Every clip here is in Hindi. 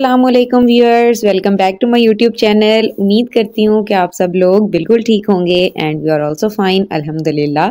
अल्लाम viewers welcome back to my YouTube channel उम्मीद करती हूँ कि आप सब लोग बिल्कुल ठीक होंगे and we are also fine अल्हम्दुलिल्लाह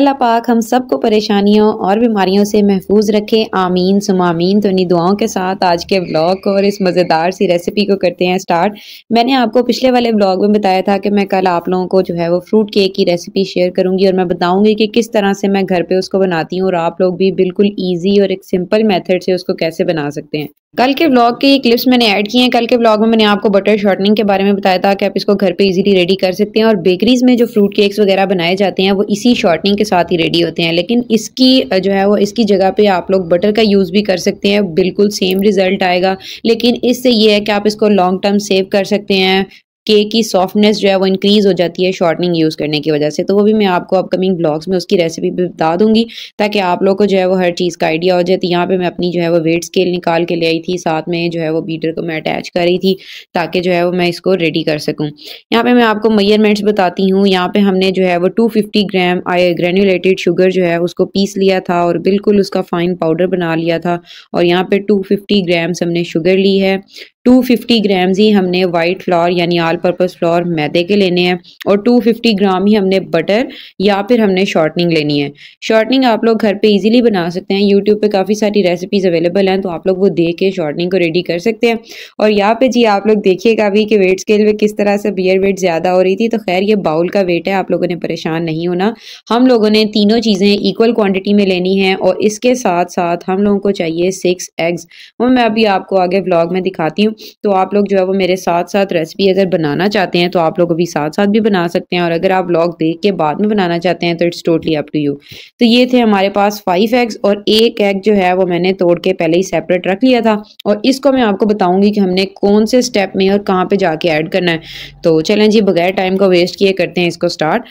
अल्लाह पाक हम सबको परेशानियों और बीमारियों से महफूज रखे आमीन सुमामीन तो इन्हीं दुआओं के साथ आज के ब्लॉग को और इस मज़ेदार सी रेसिपी को करते हैं स्टार्ट मैंने आपको पिछले वाले ब्लॉग में बताया था कि मैं कल आप लोगों को जो है वो फ्रूट केक की रेसिपी शेयर करूंगी और मैं बताऊंगी कि किस तरह से मैं घर पर उसको बनाती हूँ और आप लोग भी बिल्कुल ईजी और एक सिंपल मेथड से उसको कैसे बना सकते हैं कल के ब्लॉग के क्लिप्स मैंने ऐड किए हैं कल के ब्लॉग में मैंने आपको बटर शॉर्टनिंग के बारे में बताया था कि आप इसको घर पे इजीली रेडी कर सकते हैं और बेकरीज में जो फ्रूट केक्स वगैरह बनाए जाते हैं वो इसी शॉर्टनिंग के साथ ही रेडी होते हैं लेकिन इसकी जो है वो इसकी जगह पे आप लोग बटर का यूज़ भी कर सकते हैं बिल्कुल सेम रिज़ल्ट आएगा लेकिन इससे ये है कि आप इसको लॉन्ग टर्म सेव कर सकते हैं केक की सॉफ्टनेस जो है वो इंक्रीज़ हो जाती है शॉर्टनिंग यूज़ करने की वजह से तो वो भी मैं आपको अपकमिंग ब्लॉग्स में उसकी रेसिपी भी बता दूंगी ताकि आप लोग को जो है वो हर चीज़ का आइडिया हो जाए तो यहाँ पे मैं अपनी जो है वो वेट स्केल निकाल के ले आई थी साथ में जो है वो बीटर को मैं अटैच कर रही थी ताकि जो है वो मैं इसको रेडी कर सकूँ यहाँ पर मैं आपको मैयरमेंट्स बताती हूँ यहाँ पर हमने जो है वो टू ग्राम ग्रेनुलेटेड शुगर जो है उसको पीस लिया था और बिल्कुल उसका फ़ाइन पाउडर बना लिया था और यहाँ पर टू ग्राम्स हमने शुगर ली है 250 ग्राम्स ही हमने वाइट फ्लावर यानी आल पर्पज़ फ्लावर मैदे के लेने हैं और 250 ग्राम ही हमने बटर या फिर हमने शॉर्टनिंग लेनी है शॉर्टनिंग आप लोग घर पे इजीली बना सकते हैं यूट्यूब पे काफ़ी सारी रेसिपीज़ अवेलेबल हैं तो आप लोग वो देख के शॉर्टनिंग को रेडी कर सकते हैं और यहाँ पे जी आप लोग देखिएगा भी कि वेट स्केल में किस तरह से बियर वेट ज़्यादा हो रही थी तो खैर ये बाउल का वेट है आप लोगों ने परेशान नहीं होना हम लोगों ने तीनों चीज़ें इक्वल क्वान्टिटी में लेनी है और इसके साथ साथ हम लोगों को चाहिए सिक्स एग्स वो मैं अभी आपको आगे ब्लॉग में दिखाती हूँ हूँ तो आप लोग जो है वो मेरे साथ साथ रेसिपी अगर बनाना चाहते हैं तो आप लोग अभी साथ साथ भी बना सकते हैं और अगर आप व्लॉग देख के बाद में बनाना चाहते हैं तो it's totally up to you तो ये थे हमारे पास फाइव एग्स और एक एग जो है वो मैंने तोड़ के पहले ही सेपरेट रख लिया था और इसको मैं आपको बताऊंगी कि हमने कौन से स्टेप में और कहाँ पे जाके ऐड करना है तो चलें जी बगैर टाइम को वेस्ट किए करते हैं इसको स्टार्ट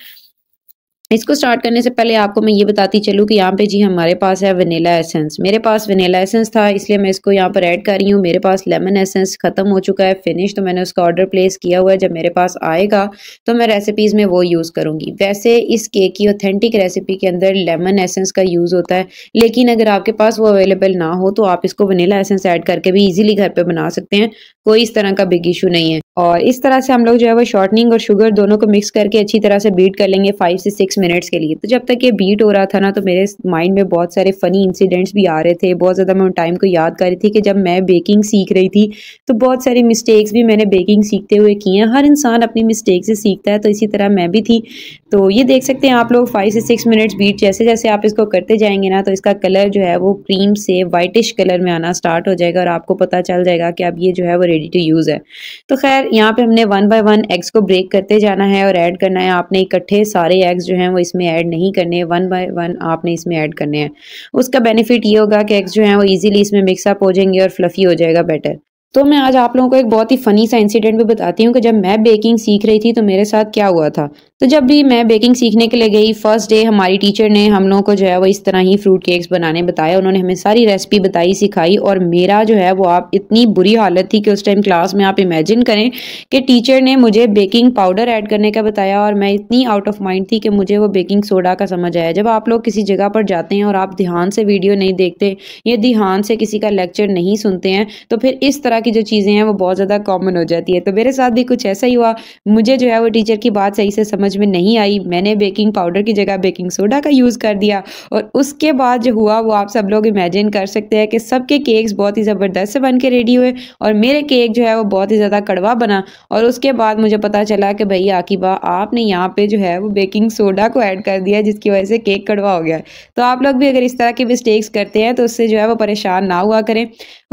इसको स्टार्ट करने से पहले आपको मैं ये बताती चलूँ कि यहाँ पे जी हमारे पास है वनीला एसेंस मेरे पास वनीला एसेंस था इसलिए मैं इसको यहाँ पर ऐड कर रही हूँ मेरे पास लेमन एसेंस ख़त्म हो चुका है फिनिश तो मैंने उसका ऑर्डर प्लेस किया हुआ है जब मेरे पास आएगा तो मैं रेसिपीज़ में वो यूज़ करूँगी वैसे इस केक की ऑथेंटिक रेसिपी के अंदर लेमन एसेंस का यूज़ होता है लेकिन अगर आपके पास वो अवेलेबल ना हो तो आप इसको वनीला एसेंस ऐड करके भी ईजिली घर पर बना सकते हैं कोई इस तरह का बिग इशू नहीं है और इस तरह से हम लोग जो है वो शॉर्टनिंग और शुगर दोनों को मिक्स करके अच्छी तरह से बीट कर लेंगे फाइव से सिक्स मिनट्स के लिए तो जब तक ये बीट हो रहा था ना तो मेरे माइंड में बहुत सारे फ़नी इंसिडेंट्स भी आ रहे थे बहुत ज़्यादा मैं उन टाइम को याद कर रही थी कि जब मैं बेकिंग सीख रही थी तो बहुत सारी मिस्टेक्स भी मैंने बेकिंग सीखते हुए की हैं हर इंसान अपनी मिस्टेक से सीखता है तो इसी तरह मैं भी थी तो ये देख सकते हैं आप लोग फाइव से सिक्स मिनट्स बीट जैसे जैसे आप इसको करते जाएंगे ना तो इसका कलर जो है वो क्रीम से वाइटिश कलर में आना स्टार्ट हो जाएगा और आपको पता चल जाएगा कि अब ये जो है वो रेडी टू यूज़ है तो खैर खैर यहाँ पे हमने वन बाय वन एग्स को ब्रेक करते जाना है और ऐड करना है आपने इकट्ठे सारे एग्स जो हैं वो इसमें ऐड नहीं करने वन बाय वन आपने इसमें ऐड करने हैं उसका बेनिफिट ये होगा कि एग्स जो हैं वो इजीली इसमें मिक्सअप हो जाएंगे और फ्लफ़ी हो जाएगा बेटर तो मैं आज आप लोगों को एक बहुत ही फ़नी सा इंसिडेंट भी बताती हूँ कि जब मैं बेकिंग सीख रही थी तो मेरे साथ क्या हुआ था तो जब भी मैं बेकिंग सीखने के लिए गई फर्स्ट डे हमारी टीचर ने हम लोगों को जो है वो इस तरह ही फ्रूट केक्स बनाने बताया उन्होंने हमें सारी रेसिपी बताई सिखाई और मेरा जो है वो आप इतनी बुरी हालत थी कि उस टाइम क्लास में आप इमेजिन करें कि टीचर ने मुझे बेकिंग पाउडर ऐड करने का बताया और मैं इतनी आउट ऑफ माइंड थी कि मुझे वो बेकिंग सोडा का समझ आया जब आप लोग किसी जगह पर जाते हैं और आप ध्यान से वीडियो नहीं देखते या ध्यान से किसी का लेक्चर नहीं सुनते हैं तो फिर इस तरह की जो चीज़ें हैं वो बहुत ज़्यादा कॉमन हो जाती है तो मेरे साथ भी कुछ ऐसा ही हुआ मुझे जो है वो टीचर की बात सही से समझ समझ में नहीं आई मैंने बेकिंग पाउडर की जगह बेकिंग सोडा का यूज़ कर दिया और उसके बाद जो हुआ वो आप सब लोग इमेजिन कर सकते हैं कि सबके केक्स बहुत ही ज़बरदस्त से बन के रेडी हुए और मेरे केक जो है वो बहुत ही ज़्यादा कड़वा बना और उसके बाद मुझे पता चला कि भई आकिबा आपने यहाँ पर जो है वो बेकिंग सोडा को ऐड कर दिया जिसकी वजह से केक कड़वा हो गया तो आप लोग भी अगर इस तरह के मिस्टेक्स करते हैं तो उससे जो है वो परेशान ना हुआ करें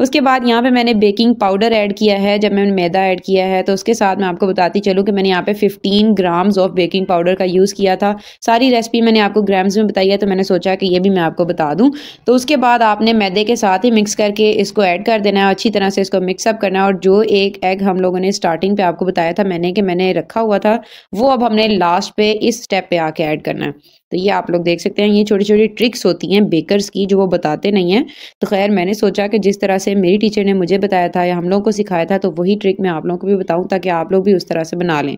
उसके बाद यहाँ पे मैंने बेकिंग पाउडर ऐड किया है जब मैंने मैदा ऐड किया है तो उसके साथ मैं आपको बताती चलूँ कि मैंने यहाँ पे 15 grams of baking baking powder का यूज़ किया था सारी रेसिपी मैंने आपको ग्राम्स में बताई है तो मैंने सोचा कि ये भी मैं आपको बता दूँ तो उसके बाद आपने मैदे के साथ ही मिक्स करके इसको ऐड कर देना है अच्छी तरह से इसको मिक्सअप करना है और जो एक एग हम लोगों ने स्टार्टिंग पे आपको बताया था मैंने कि मैंने रखा हुआ था वो अब हमने लास्ट पे इस स्टेप पे आके ऐड करना है तो ये आप लोग देख सकते हैं ये छोटी छोटी ट्रिक्स होती हैं बेकर्स की जो वो बताते नहीं हैं तो खैर मैंने सोचा कि जिस तरह से मेरी टीचर ने मुझे बताया था या हम लोगों को सिखाया था तो वही ट्रिक मैं आप लोगों को भी बताऊँ ताकि आप लोग भी उस तरह से बना लें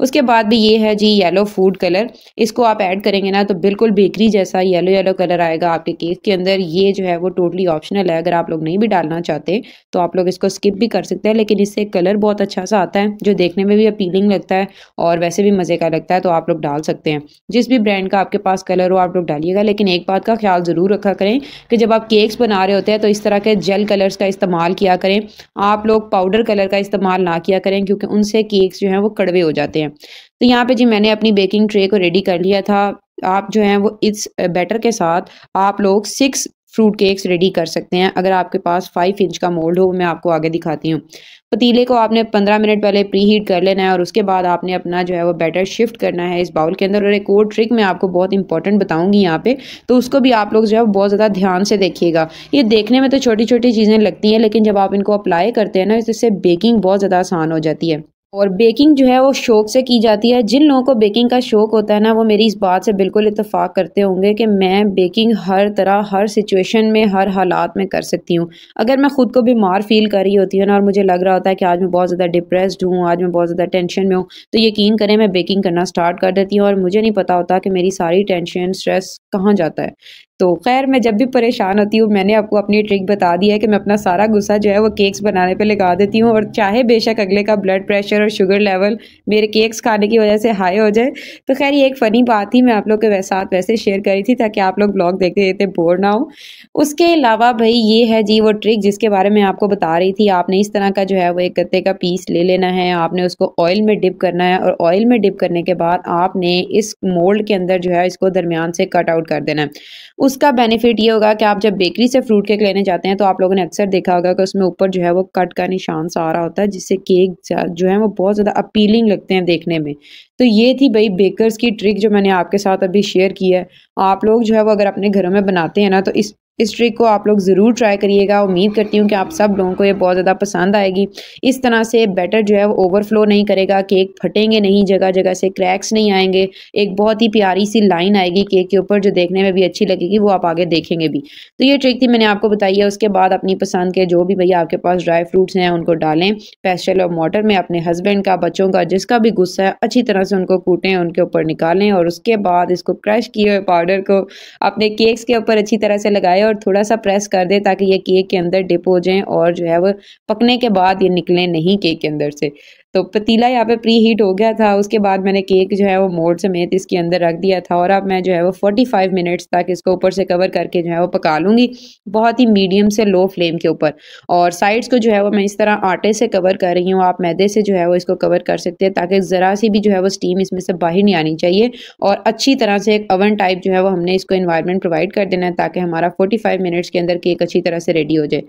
उसके बाद भी ये है जी येलो फूड कलर इसको आप ऐड करेंगे ना तो बिल्कुल बेकरी जैसा येलो येलो कलर आएगा आपके केक के अंदर ये जो है वो टोटली ऑप्शनल है अगर आप लोग नहीं भी डालना चाहते तो आप लोग इसको स्किप भी कर सकते हैं लेकिन इससे कलर बहुत अच्छा सा आता है जो देखने में भी अपीलिंग लगता है और वैसे भी मज़े का लगता है तो आप लोग डाल सकते हैं जिस भी ब्रांड का आप आपके पास कलर हो आप लोग डालिएगा लेकिन एक बात का ख्याल ज़रूर रखा करें कि जब आप केक्स बना रहे होते हैं तो इस तरह के जेल कलर्स का इस्तेमाल किया करें आप लोग पाउडर कलर का इस्तेमाल ना किया करें क्योंकि उनसे केक्स जो हैं वो कड़वे हो जाते हैं तो यहाँ पर जी मैंने अपनी बेकिंग ट्रे को रेडी कर लिया था आप जो हैं वो इस बैटर के साथ आप लोग सिक्स फ्रूट केक्स रेडी कर सकते हैं अगर आपके पास फाइव इंच का मोल्ड हो मैं आपको आगे दिखाती हूँ पतीले को आपने 15 मिनट पहले प्री हीट कर लेना है और उसके बाद आपने अपना जो है वो बैटर शिफ्ट करना है इस बाउल के अंदर और एक और ट्रिक मैं आपको बहुत इंपॉर्टेंट बताऊंगी यहाँ पे तो उसको भी आप लोग जो है बहुत ज़्यादा ध्यान से देखिएगा ये देखने में तो छोटी छोटी चीज़ें लगती हैं लेकिन जब आप इनको अप्लाई करते हैं ना इससे बेकिंग बहुत ज़्यादा आसान हो जाती है और बेकिंग जो है वो शौक़ से की जाती है जिन लोगों को बेकिंग का शौक़ होता है ना वो मेरी इस बात से बिल्कुल इतफ़ाक़ करते होंगे कि मैं बेकिंग हर तरह हर सिचुएशन में हर हालात में कर सकती हूँ अगर मैं ख़ुद को बीमार फील कर रही होती हूँ ना और मुझे लग रहा होता है कि आज मैं बहुत ज़्यादा डिप्रेस्ड हूँ आज मैं बहुत ज़्यादा टेंशन में हूँ तो यकीन करें मैं बेकिंग करना स्टार्ट कर देती हूँ और मुझे नहीं पता होता कि मेरी सारी टेंशन स्ट्रेस कहाँ जाता है तो खैर मैं जब भी परेशान होती हूँ मैंने आपको अपनी ट्रिक बता दी है कि मैं अपना सारा गुस्सा जो है वो केक्स बनाने पे लगा देती हूँ और चाहे बेशक अगले का ब्लड प्रेशर और शुगर लेवल मेरे केक्स खाने की वजह से हाई हो जाए तो खैर ये एक फ़नी बात थी मैं आप लोग के साथ वैसे शेयर करी थी ताकि आप लोग ब्लॉग देखते देखते बोर ना हो उसके अलावा भाई ये है जी वो ट्रिक जिसके बारे में आपको बता रही थी आपने इस तरह का जो है वो एक गत्ते का पीस ले लेना है आपने उसको ऑयल में डिप करना है और ऑयल में डिप करने के बाद आपने इस मोल्ड के अंदर जो है इसको दरमियान से कट आउट कर देना है उसका बेनिफिट ये होगा कि आप जब बेकरी से फ्रूट केक लेने जाते हैं तो आप लोगों ने अक्सर देखा होगा कि उसमें ऊपर जो है वो कट का निशान सा आ रहा होता है जिससे केक जो है वो बहुत ज़्यादा अपीलिंग लगते हैं देखने में तो ये थी भाई बेकर्स की ट्रिक जो मैंने आपके साथ अभी शेयर की है आप लोग जो है वो अगर अपने घरों में बनाते हैं ना तो इस इस ट्रिक को आप लोग ज़रूर ट्राई करिएगा उम्मीद करती हूँ कि आप सब लोगों को ये बहुत ज़्यादा पसंद आएगी इस तरह से बैटर जो है वो ओवरफ्लो नहीं करेगा केक फटेंगे नहीं जगह जगह से क्रैक्स नहीं आएंगे एक बहुत ही प्यारी सी लाइन आएगी केक के ऊपर जो देखने में भी अच्छी लगेगी वो आप आगे देखेंगे भी तो ये ट्रिक थी मैंने आपको बताई है उसके बाद अपनी पसंद के जो भी भैया आपके पास ड्राई फ्रूट्स हैं उनको डालें पेस्टल और मोटर में अपने हस्बैंड का बच्चों का जिसका भी गुस्सा है अच्छी तरह से उनको कूटें उनके ऊपर निकालें और उसके बाद इसको क्रश किए हुए पाउडर को अपने केक्स के ऊपर अच्छी तरह से लगाए और और थोड़ा सा प्रेस कर दें ताकि ये केक के अंदर डिप हो जाएँ और जो है वो पकने के बाद ये निकलें नहीं केक के अंदर से तो पतीला यहाँ पे प्री हीट हो गया था उसके बाद मैंने केक जो है वो मोड़ समेत इसके अंदर रख दिया था और अब मैं जो है वो 45 मिनट्स तक इसको ऊपर से कवर करके जो है वो पका लूँगी बहुत ही मीडियम से लो फ्लेम के ऊपर और साइड्स को जो है वो मैं इस तरह आटे से कवर कर रही हूँ आप मैदे से जो है वो इसको कवर कर सकते हैं ताकि ज़रा सी भी जो है वो स्टीम इसमें से बाहर नहीं आनी चाहिए और अच्छी तरह से एक अवन टाइप जो है वो हमने इसको इन्वायरमेंट प्रोवाइड कर देना है ताकि हमारा फोर्टी मिनट्स के अंदर केक अच्छी तरह से रेडी हो जाए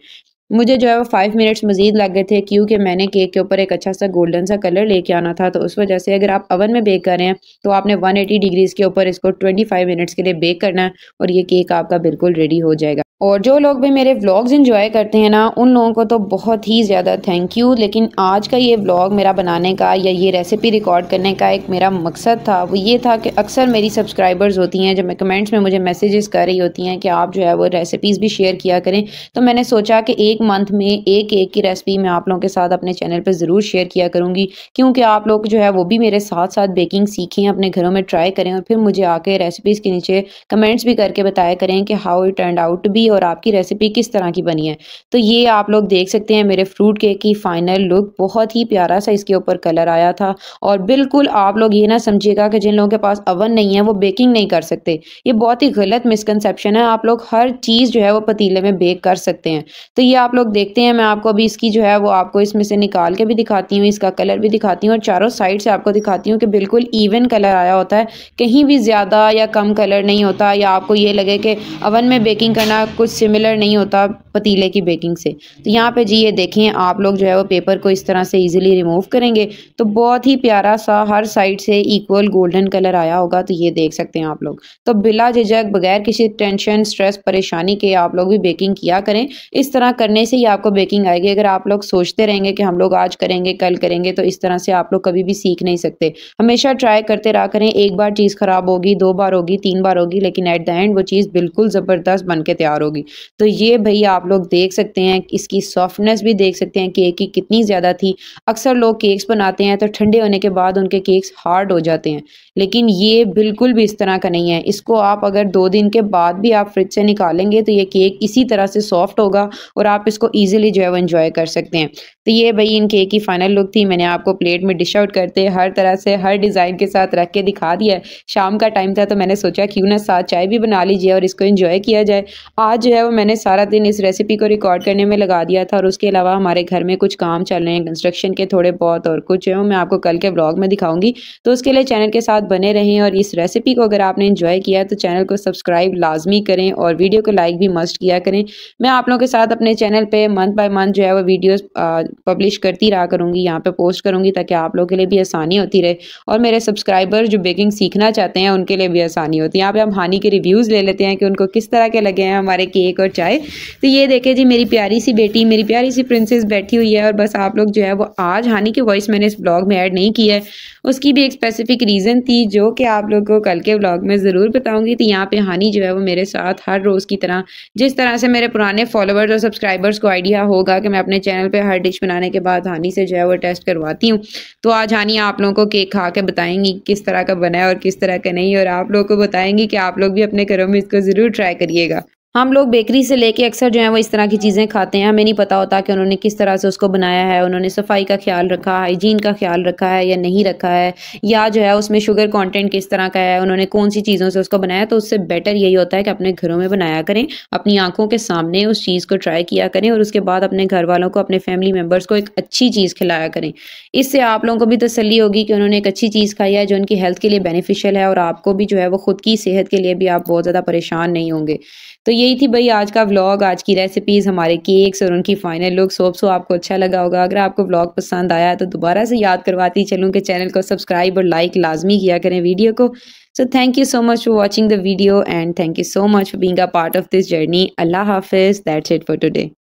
मुझे जो है वो फाइव मिनट्स मज़ीद लग गए थे क्योंकि मैंने केक के ऊपर एक अच्छा सा गोल्डन सा कलर लेके आना था तो उस वजह से अगर आप अवन में बेक कर रहे हैं तो आपने 180 डिग्रीज़ के ऊपर इसको 25 मिनट्स के लिए बेक करना है और ये केक आपका बिल्कुल रेडी हो जाएगा और जो लोग भी मेरे व्लॉग्स इंजॉय करते हैं ना उन लोगों को तो बहुत ही ज़्यादा थैंक यू लेकिन आज का ये व्लॉग मेरा बनाने का या ये रेसिपी रिकॉर्ड करने का एक मेरा मकसद था वो ये था कि अक्सर मेरी सब्सक्राइबर्स होती हैं जब मैं कमेंट्स में मुझे मैसेजेस कर रही होती हैं कि आप जो है वो रेसिपीज़ भी शेयर किया करें तो मैंने सोचा कि एक मंथ में एक एक की रेसिपी मैं आप लोगों के साथ अपने चैनल पर ज़रूर शेयर किया करूँगी क्योंकि आप लोग जो है वो भी मेरे साथ साथ बेकिंग सीखें अपने घरों में ट्राई करें और फिर मुझे आके रेसिपीज़ के नीचे कमेंट्स भी करके बताया करें कि how it turn out be और आपकी रेसिपी किस तरह की बनी है तो ये आप लोग देख सकते हैं मेरे फ्रूट केक की फाइनल लुक बहुत ही प्यारा सा इसके ऊपर कलर आया था और बिल्कुल आप लोग ये ना समझिएगा कि जिन लोगों के पास अवन नहीं है वो बेकिंग नहीं कर सकते ये बहुत ही गलत मिसकनसेप्शन है आप लोग हर चीज़ जो है वो पतीले में बेक कर सकते हैं तो ये आप लोग देखते हैं मैं आपको अभी इसकी जो है वो आपको इसमें से निकाल के भी दिखाती हूँ इसका कलर भी दिखाती हूँ और चारों साइड से आपको दिखाती हूँ कि बिल्कुल इवन कलर आया होता है कहीं भी ज़्यादा या कम कलर नहीं होता या आपको ये लगे कि अवन में बेकिंग करना कुछ सिमिलर नहीं होता पतीले की बेकिंग से तो यहाँ पे जी ये देखें आप लोग जो है वो पेपर को इस तरह से इजीली रिमूव करेंगे तो बहुत ही प्यारा सा हर साइड से इक्वल गोल्डन कलर आया होगा तो ये देख सकते हैं आप लोग तो बिला झिझक बगैर किसी टेंशन स्ट्रेस परेशानी के आप लोग भी बेकिंग किया करें इस तरह करने से ही आपको बेकिंग आएगी अगर आप लोग सोचते रहेंगे कि हम लोग आज करेंगे कल करेंगे तो इस तरह से आप लोग कभी भी सीख नहीं सकते हमेशा ट्राई करते रहा करें एक बार चीज़ ख़राब होगी दो बार होगी तीन बार होगी लेकिन एट द एंड वो चीज़ बिल्कुल ज़बरदस्त बन तैयार होगी तो ये भैया आप लोग देख सकते हैं इसकी सॉफ्टनेस भी देख सकते हैं केक की कितनी ज़्यादा थी अक्सर लोग केक्स बनाते हैं तो ठंडे होने के बाद उनके केक्स हार्ड हो जाते हैं लेकिन ये बिल्कुल भी इस तरह का नहीं है इसको आप अगर दो दिन के बाद भी आप फ्रिज से निकालेंगे तो ये केक इसी तरह से सॉफ्ट होगा और आप इसको ईजिली जो है वो इन्जॉय कर सकते हैं तो ये भाई इन केक की फाइनल लुक थी मैंने आपको प्लेट में डिश आउट करते हर तरह से हर डिज़ाइन के साथ रख के दिखा दिया शाम का टाइम था तो मैंने सोचा क्यों ना साथ चाय भी बना लीजिए और इसको इन्जॉय किया जाए आज आज जो है वो मैंने सारा दिन इस रेसिपी को रिकॉर्ड करने में लगा दिया था और उसके अलावा हमारे घर में कुछ काम चल रहे हैं कंस्ट्रक्शन के थोड़े बहुत और कुछ है है मैं आपको कल के ब्लॉग में दिखाऊंगी तो उसके लिए चैनल के साथ बने रहें और इस रेसिपी को अगर आपने इन्जॉय किया तो चैनल को सब्सक्राइब लाजमी करें और वीडियो को लाइक भी मस्ट किया करें मैं आप लोगों के साथ अपने channel per month by month जो है वो वीडियो पब्लिश करती रहा करूँगी यहाँ पर पोस्ट करूँगी ताकि आप लोगों के लिए भी आसानी होती रहे और मेरे सब्सक्राइबर जो बेकिंग सीखना चाहते हैं उनके लिए भी आसानी होती है यहाँ पर हम हानि के रिव्यूज़ ले लेते हैं कि उनको किस तरह के लगे हैं हमारे सारे केक और चाय तो ये देखे जी मेरी प्यारी सी बेटी मेरी प्यारी सी प्रिंसेस बैठी हुई है और बस आप लोग जो है वो आज हानि की वॉइस मैंने इस ब्लॉग में ऐड नहीं किया है उसकी भी एक स्पेसिफिक रीज़न थी जो कि आप लोग को कल के ब्लॉग में ज़रूर बताऊँगी तो यहाँ पर हानि जो है वो मेरे साथ हर रोज़ की तरह जिस तरह से मेरे पुराने फॉलोअर्स और सब्सक्राइबर्स को आइडिया होगा कि मैं अपने चैनल पर हर डिश बनाने के बाद हानि से जो है वो टेस्ट करवाती हूँ तो आज हानि आप लोगों को केक खा के बताएंगी किस तरह का बना है और किस तरह का नहीं और आप लोगों को बताएंगी कि आप लोग भी अपने घरों में इसको ज़रूर ट्राई करिएगा हम लोग बेकरी से लेके अक्सर जो है वो इस तरह की चीज़ें खाते हैं हमें नहीं पता होता कि उन्होंने किस तरह से उसको बनाया है उन्होंने सफाई का ख्याल रखा हाइजीन का ख्याल रखा है या नहीं रखा है या जो है उसमें शुगर कंटेंट किस तरह का है उन्होंने कौन सी चीज़ों से उसको बनाया तो उससे बेटर यही होता है कि अपने घरों में बनाया करें अपनी आंखों के सामने उस चीज़ को ट्राई किया करें और उसके बाद अपने घर वालों को अपने फैमिली मेम्बर्स को एक अच्छी चीज़ खिलाया करें इससे आप लोगों को भी तसली होगी कि उन्होंने एक अच्छी चीज़ खाई है जो उनकी हेल्थ के लिए बेनिफिशियल है और आपको भी जो है वो खुद की सेहत के लिए भी आप बहुत ज़्यादा परेशान नहीं होंगे तो ये यही थी भाई आज का व्लॉग आज की रेसिपीज़ हमारे केक्स और उनकी फाइनल लुक सोप सो आपको अच्छा लगा होगा अगर आपको व्लॉग पसंद आया तो दोबारा से याद करवाती चलूँ कि चैनल को सब्सक्राइब और लाइक लाजमी किया करें वीडियो को so thank you so much for watching the video and thank you so much for being a part of this journey अल्लाह हाफिज़ दैट्स इट फॉर टुडे